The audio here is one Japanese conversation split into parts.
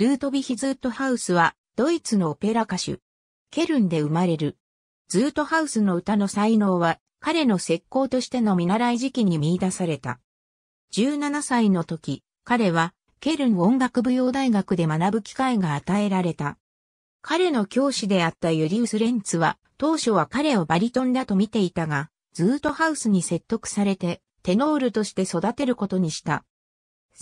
ルートヴィヒ・ズートハウスは、ドイツのオペラ歌手。ケルンで生まれる。ズートハウスの歌の才能は、彼の石膏としての見習い時期に見出された。17歳の時、彼は、ケルン音楽舞踊大学で学ぶ機会が与えられた。彼の教師であったユリウス・レンツは、当初は彼をバリトンだと見ていたが、ズートハウスに説得されて、テノールとして育てることにした。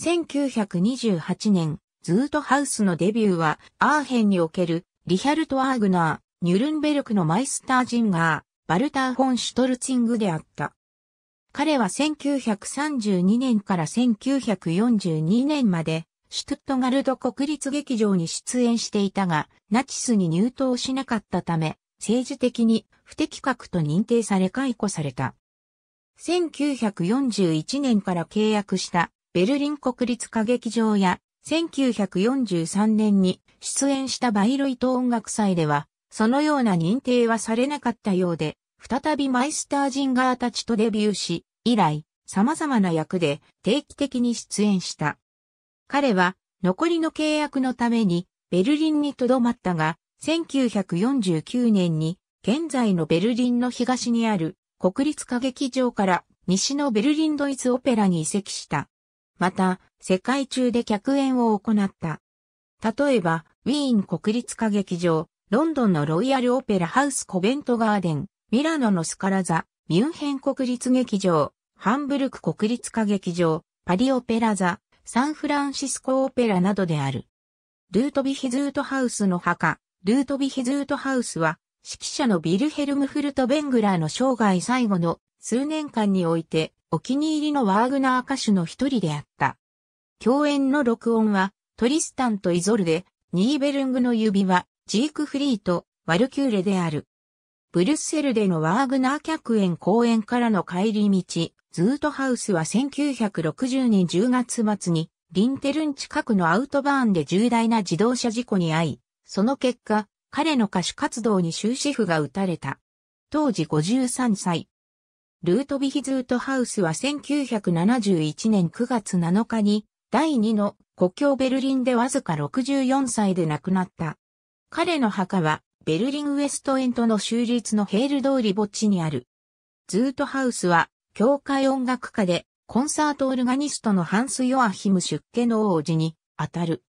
1928年、ズートハウスのデビューは、アーヘンにおける、リヒャルト・アーグナー、ニュルンベルクのマイスター・ジンガー、バルター・フォン・シュトルツィングであった。彼は1932年から1942年まで、シュトゥットガルド国立劇場に出演していたが、ナチスに入党しなかったため、政治的に不適格と認定され解雇された。1941年から契約したベルリン国立歌劇場や1943年に出演したバイロイト音楽祭では、そのような認定はされなかったようで、再びマイスタージンガーたちとデビューし、以来、様々な役で定期的に出演した。彼は、残りの契約のために、ベルリンに留まったが、1949年に、現在のベルリンの東にある、国立歌劇場から、西のベルリンドイツオペラに移籍した。また、世界中で客演を行った。例えば、ウィーン国立歌劇場、ロンドンのロイヤルオペラハウスコベントガーデン、ミラノのスカラザ、ミュンヘン国立劇場、ハンブルク国立歌劇場、パリオペラ座、サンフランシスコオペラなどである。ルートビヒズートハウスの墓、ルートビヒズートハウスは、指揮者のビルヘルムフルト・ベングラーの生涯最後の数年間において、お気に入りのワーグナー歌手の一人であった。共演の録音は、トリスタンとイゾルで、ニーベルングの指輪、ジークフリーと、ワルキューレである。ブルッセルでのワーグナー客演公演からの帰り道、ズートハウスは1960年10月末に、リンテルン近くのアウトバーンで重大な自動車事故に遭い、その結果、彼の歌手活動に終止符が打たれた。当時53歳、ルートビヒズートハウスは1971年9月7日に第2の故郷ベルリンでわずか64歳で亡くなった。彼の墓はベルリンウエストエントの州立のヘール通り墓地にある。ズートハウスは教会音楽家でコンサートオルガニストのハンス・ヨアヒム出家の王子に当たる。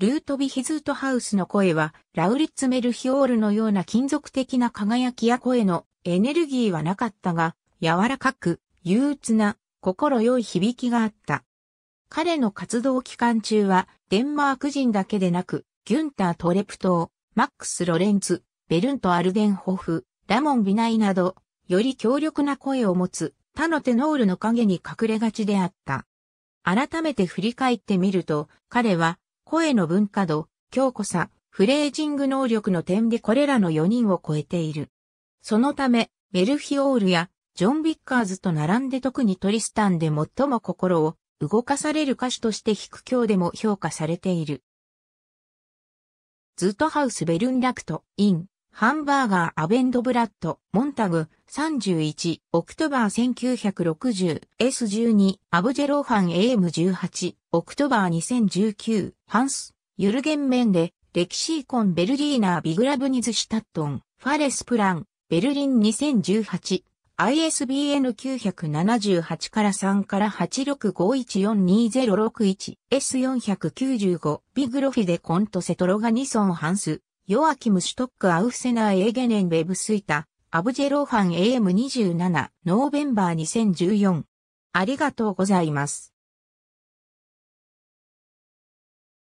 ルートビヒズートハウスの声は、ラウリッツ・メルヒオールのような金属的な輝きや声のエネルギーはなかったが、柔らかく、憂鬱な、心良い響きがあった。彼の活動期間中は、デンマーク人だけでなく、ギュンター・トレプトー、マックス・ロレンツ、ベルント・アルデンホフ、ラモン・ビナイなど、より強力な声を持つ、他のテノールの影に隠れがちであった。改めて振り返ってみると、彼は、声の文化度、強固さ、フレージング能力の点でこれらの4人を超えている。そのため、メルフィオールやジョン・ビッカーズと並んで特にトリスタンで最も心を動かされる歌手として今日でも評価されている。ズートハウス・ベルンラクト・イン・ハンバーガー・アベンド・ブラッド・モンタグ、31、オクトバー1960、S12、アブジェローハン AM18、オクトバー2019、ハンス、ユルゲン・メンデ、レキシーコン・ベルリーナー・ビグラブニズ・シュタットン、ファレス・プラン、ベルリン2018、ISBN 978から3から8 6 5 1 4 2 0 6 1 S495 ビグロフィデコントセトロガニソンハンスヨアキムシュトックアウフセナーエーゲネンウェブスイタアブジェローファン AM27 ノーベンバー2014ありがとうございます。